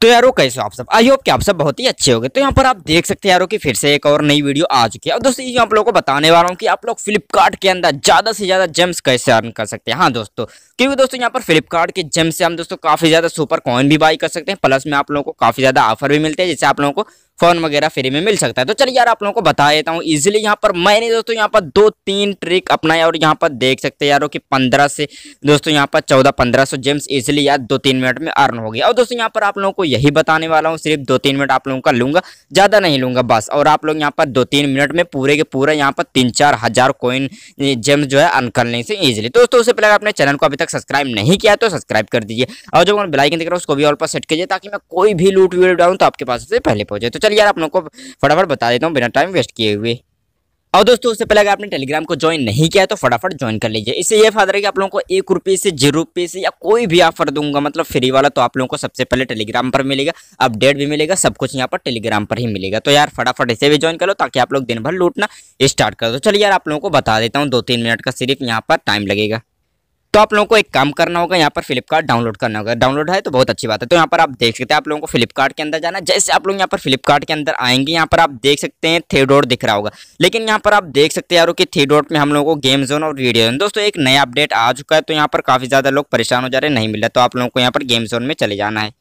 तो यारो कैसे आप सब आई होप कि आप सब बहुत ही अच्छे हो गए तो यहाँ पर आप देख सकते हैं यारो कि फिर से एक और नई वीडियो आ चुकी है और दोस्तों ये आप लोगों को बताने वाला हूँ कि आप लोग फ्लिपकार्ट के अंदर ज़्यादा से ज़्यादा जेम्स कैसे अर्न कर सकते हैं हाँ दोस्तों क्योंकि दोस्तों यहाँ पर फ्लिपकार्ट के जेम्स से हम दोस्तों काफ़ी ज़्यादा सुपर कॉइन भी बाई कर सकते हैं प्लस में आप लोगों को काफ़ी ज़्यादा ऑफर भी मिलते हैं जिससे आप लोगों को फोन वगैरह फ्री में मिल सकता है तो चलिए यार आप लोगों को बता देता हूँ इजिली यहाँ पर मैंने दोस्तों यहाँ पर दो तीन ट्रिक अपनाया और यहाँ पर देख सकते हैं यारो कि पंद्रह से दोस्तों यहाँ पर चौदह पंद्रह सौ जेम्स इजिली यार दो तीन मिनट में अर्न हो गया और दोस्तों यहाँ पर आप लोगों को यही बताने वाला हूँ सिर्फ दो तीन मिनट आप लोगों का लूंगा ज़्यादा नहीं लूंगा बस और आप लोग यहाँ पर दो तीन मिनट में पूरे के पूरा यहाँ पर तीन चार हज़ार कोइन जेम्स जो है अर्न करने से ईजिली दोस्तों उससे पहले आपने चैनल को अभी तक सब्सक्राइब नहीं किया तो सब्सक्राइब कर दीजिए और जो मैं बेलाइकन देख रहा हूँ उसको भी ऑल पर सेट कीजिए ताकि मैं कोई भी लूट वीडियो डालूँ तो आपके पास उससे पहले पहुंचे तो चलिए यार आप लोग को फटाफट बता देता हूँ बिना टाइम वेस्ट किए हुए और दोस्तों उससे पहले अगर आपने टेलीग्राम को ज्वाइन नहीं किया है तो फटाफट ज्वाइन कर लीजिए इससे ये फायदा है कि आप लोगों को एक रुपये से जीरो रुपये से या कोई भी ऑफर दूंगा मतलब फ्री वाला तो आप लोगों को सबसे पहले टेलीग्राम पर मिलेगा अपडेट भी मिलेगा सब कुछ यहाँ पर टेलीग्राम पर ही मिलेगा तो यार फटाफट इसे भी ज्वाइन लो ताकि आप लोग दिन भर लूटना स्टार्ट कर दो चलिए यार आप लोगों को बता देता हूँ दो तीन मिनट का सिर्फ यहाँ पर टाइम लगेगा तो आप लोगों को एक काम करना होगा यहाँ पर फ्लिपकार्ट डाउनलोड करना होगा डाउनलोड है तो बहुत अच्छी बात है तो यहाँ पर आप देख सकते हैं आप लोगों को फ्लिपकार्ट के अंदर जाना जैसे आप लोग यहाँ पर फ्लिपकार्ट के अंदर आएंगे यहाँ पर आप देख सकते हैं थे डॉट दिख रहा होगा लेकिन यहाँ पर आप देख सकते हैं यारों कि थे में हम लोगों को गेम जोन और वीडियो जोन दोस्तों एक नया अपडेट आ चुका है तो यहाँ पर काफ़ी ज़्यादा लोग परेशान हो जा रहे हैं नहीं मिल रहा तो आप लोगों को यहाँ पर गेम जोन में चले जाना है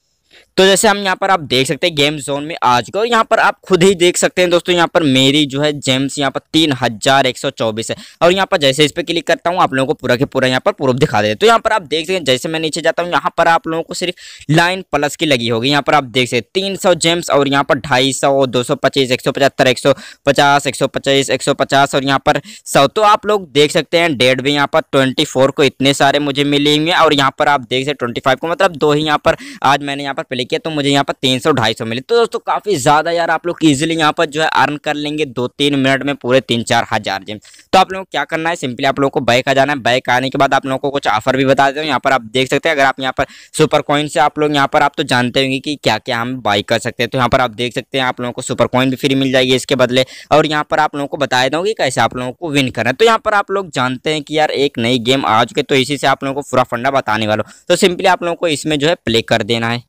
तो जैसे हम यहाँ पर आप देख सकते हैं गेम जोन में आज को यहाँ पर आप खुद ही देख सकते हैं दोस्तों यहाँ पर मेरी जो है जेम्स यहाँ पर तीन हजार एक सौ चौबीस है और यहाँ पर जैसे इस पर क्लिक करता हूँ आप लोगों को पूरा के पूरा यहाँ पर प्रूफ दिखा दे तो यहाँ पर आप देख सकते हैं जैसे मैं नीचे जाता हूँ यहाँ पर आप लोगों को सिर्फ लाइन प्लस की लगी होगी यहाँ पर आप देख सकते तीन सौ जेम्स और यहाँ पर ढाई सौ दो सौ पच्चीस एक सौ पचहत्तर एक सौ पचास एक सौ पच्चीस एक सौ पचास और यहाँ पर सौ तो आप लोग देख सकते हैं डेट भी यहाँ पर ट्वेंटी फोर को इतने सारे मुझे मिलेंगे और यहाँ पर आप देख सकते ट्वेंटी फाइव को मतलब दो ही यहाँ पर आज मैंने यहाँ पर प्ले किया तो मुझे यहाँ पर तीन सौ ढाई सौ मिले तो दोस्तों काफ़ी ज़्यादा यार आप लोग इजिली यहाँ पर जो है अर्न कर लेंगे दो तीन मिनट में पूरे तीन चार हज़ार जिम तो आप लोगों को क्या करना है सिंपली आप लोगों को बैक आ जाना है बैक आने के बाद आप लोगों को कुछ ऑफर भी बता देते हैं यहाँ पर आप देख सकते हैं अगर आप यहाँ पर सुपर कॉइन से आप लोग यहाँ पर आप तो जानते होंगे कि क्या क्या हम बाई कर सकते हैं तो यहाँ पर आप देख सकते हैं आप लोगों को सुपर कॉइन भी फ्री मिल जाएगी इसके बदले और यहाँ पर आप लोगों को बता देता कि कैसे आप लोगों को विन करना है तो यहाँ पर आप लोग जानते हैं कि यार एक नई गेम आ चुके तो इसी से आप लोगों को पूरा फंडा बताने वालों तो सिंपली आप लोगों को इसमें जो है प्ले कर देना है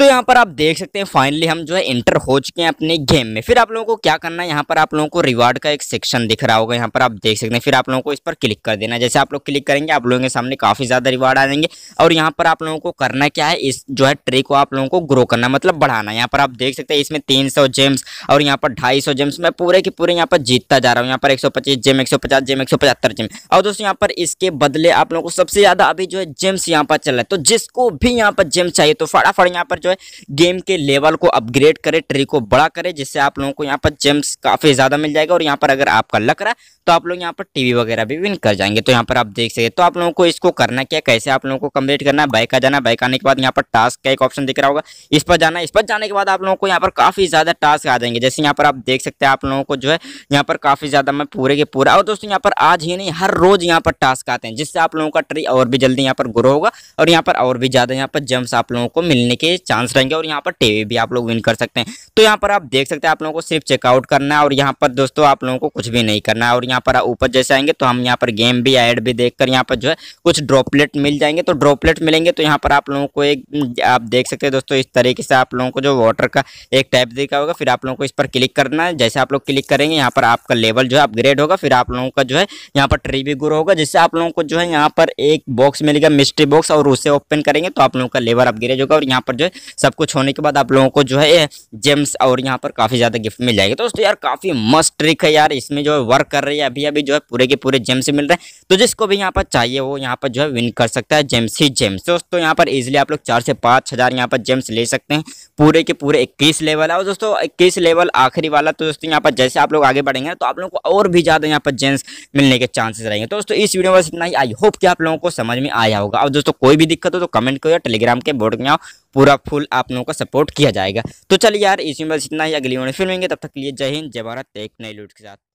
तो यहाँ पर आप देख सकते हैं फाइनली हम जो है इंटर हो चुके हैं अपने गेम में फिर आप लोगों को क्या करना है यहाँ पर आप लोगों को रिवार्ड का एक सेक्शन दिख रहा होगा यहाँ पर आप देख सकते हैं फिर आप लोगों को इस पर क्लिक कर देना जैसे आप लोग क्लिक करेंगे आप लोगों के सामने काफ़ी ज़्यादा रिवार्ड आ जाएंगे और यहाँ पर आप लोगों को करना क्या है इस जो है ट्री को आप लोगों को ग्रो करना मतलब बढ़ाना यहाँ पर आप देख सकते हैं इसमें तीन जेम्स और यहाँ पर ढाई जेम्स मैं पूरे के पूरे यहाँ पर जीतता जा रहा हूँ यहाँ पर एक जेम एक जेम एक जेम और दोस्तों यहाँ पर इसके बदले आप लोगों को सबसे ज़्यादा अभी जो है जेम्स यहाँ पर चल रहा है तो जिसको भी यहाँ पर जेम्स चाहिए तो फटाफट यहाँ पर जो है गेम के लेवल को अपग्रेड करे ट्री को बड़ा करे जिससे आप लोगों को यहाँ पर जेम्स काफ़ी ज़्यादा मिल जाएगा और यहाँ पर अगर आपका लक रहा है तो आप लोग यहाँ पर टीवी वगैरह भी विन कर जाएंगे तो यहाँ पर आप देख सकते तो आप लोगों को इसको करना क्या कैसे आप लोगों को कम्प्लीट करना है बाइक आ जाना बाइक आने के बाद यहाँ पर टास्क का एक ऑप्शन दिख रहा होगा इस पर जाना इस पर जाने के बाद आप लोगों को यहाँ पर काफ़ी ज़्यादा टास्क आ जाएंगे जैसे यहाँ पर आप देख सकते हैं आप लोगों को जो है यहाँ पर काफ़ी ज़्यादा मैं पूरे के पूरा और दोस्तों यहाँ पर आज ही नहीं हर रोज़ यहाँ पर टास्क आते हैं जिससे आप लोगों का ट्री और भी जल्दी यहाँ पर ग्रो होगा और यहाँ पर और भी ज़्यादा यहाँ पर जम्प्स आप लोगों को मिलने के चांस चांस रहेंगे और यहाँ पर टीवी भी आप लोग विन कर सकते हैं तो यहाँ पर आप देख सकते हैं आप लोगों को सिर्फ चेकआउट करना है और यहाँ पर दोस्तों आप लोगों को कुछ भी नहीं करना है और यहाँ पर ऊपर जैसे आएंगे तो हम यहाँ पर गेम भी एड भी देखकर यहाँ पर जो है कुछ ड्रॉपलेट मिल जाएंगे तो ड्रॉपलेट मिलेंगे तो यहाँ पर आप लोगों को एक आप देख सकते हैं दोस्तों इस तरीके से आप लोगों को जो वाटर का एक टाइप देखा होगा फिर आप लोगों को इस पर क्लिक करना है जैसे आप लोग क्लिक करेंगे यहाँ पर आपका लेवल जो है अपग्रेड होगा फिर आप लोगों का जो है यहाँ पर ट्री भी गुरु होगा जिससे आप लोगों को जो है यहाँ पर एक बॉक्स मिलेगा मिस्ट्री बॉक्स और उसे ओपन करेंगे तो आप लोगों का लेवल अपग्रेड होगा और यहाँ पर जो है सब कुछ होने के बाद आप लोगों को जो है जेम्स और यहाँ पर काफ़ी ज़्यादा गिफ्ट मिल जाएगी तो दोस्तों यार काफ़ी मस्त ट्रिक है यार इसमें जो है वर्क कर रही है अभी अभी जो है पूरे के पूरे जेम्स मिल रहे हैं तो जिसको भी यहाँ पर चाहिए वो यहाँ पर जो है विन कर सकता है जेम्स ही जेम्स तो दोस्तों यहाँ पर ईजिली आप लोग चार से पाँच हज़ार यहाँ पर जेम्स ले सकते हैं पूरे के पूरे इक्कीस लेवल है और दोस्तों इक्कीस लेवल आखिरी वाला तो दोस्तों यहाँ पर जैसे आप लोग आगे बढ़ेंगे तो आप लोगों को और भी ज़्यादा यहाँ पर जेम्स मिलने के चांसेस रहेंगे तो दोस्तों इस वीडियो में बस इतना ही आई होप कि आप लोगों को समझ में आया होगा और दोस्तों कोई भी दिक्कत हो तो कमेंट करो या टेलीग्राम के बोर्ड में आओ पूरा फुल आप लोगों का सपोर्ट किया जाएगा तो चलिए यार इसी में बस इतना ही अगली वीडियो फिर मिलेंगे तब तक के लिए जय हिंद जय भारत एक नई लूट के साथ